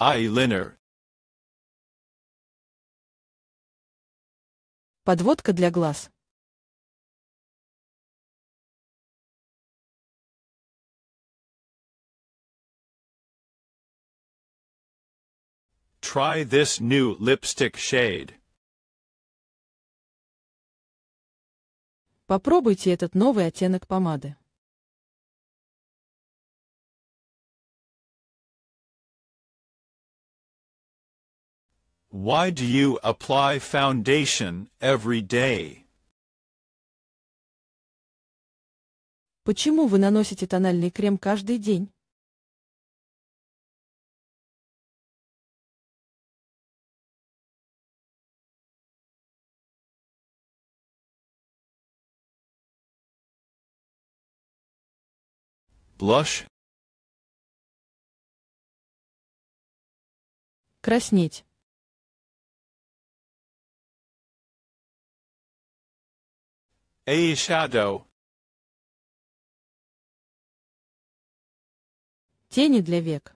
eyeliner. Подводка для глаз. Try this new lipstick shade. Попробуйте этот новый оттенок помады. Why do you apply foundation every day? Почему вы наносите тональный крем каждый день? Blush. Краснеть. A shadow. Тени для век.